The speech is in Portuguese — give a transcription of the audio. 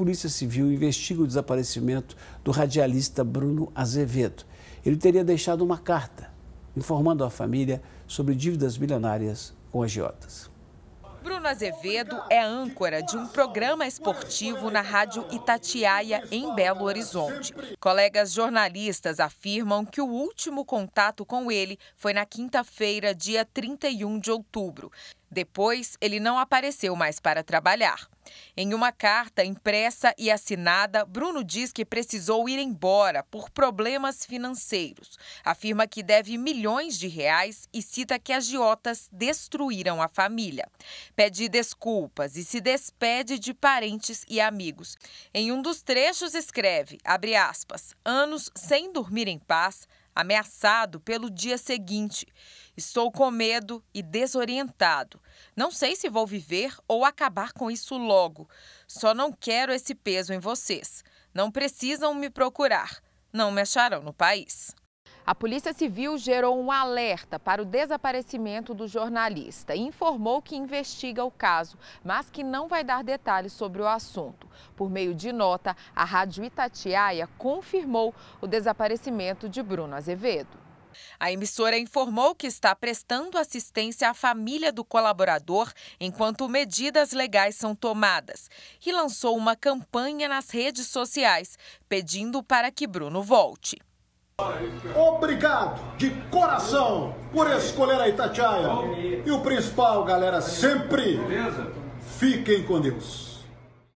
Polícia Civil investiga o desaparecimento do radialista Bruno Azevedo. Ele teria deixado uma carta informando a família sobre dívidas milionárias com agiotas. Bruno Azevedo é âncora de um programa esportivo na Rádio Itatiaia, em Belo Horizonte. Colegas jornalistas afirmam que o último contato com ele foi na quinta-feira, dia 31 de outubro. Depois, ele não apareceu mais para trabalhar. Em uma carta impressa e assinada, Bruno diz que precisou ir embora por problemas financeiros. Afirma que deve milhões de reais e cita que agiotas destruíram a família. Pede pede desculpas e se despede de parentes e amigos. Em um dos trechos escreve, abre aspas, anos sem dormir em paz, ameaçado pelo dia seguinte. Estou com medo e desorientado. Não sei se vou viver ou acabar com isso logo. Só não quero esse peso em vocês. Não precisam me procurar. Não me acharão no país. A Polícia Civil gerou um alerta para o desaparecimento do jornalista e informou que investiga o caso, mas que não vai dar detalhes sobre o assunto. Por meio de nota, a Rádio Itatiaia confirmou o desaparecimento de Bruno Azevedo. A emissora informou que está prestando assistência à família do colaborador enquanto medidas legais são tomadas e lançou uma campanha nas redes sociais pedindo para que Bruno volte. Obrigado de coração por escolher a Itatiaia. E o principal, galera, sempre fiquem com Deus.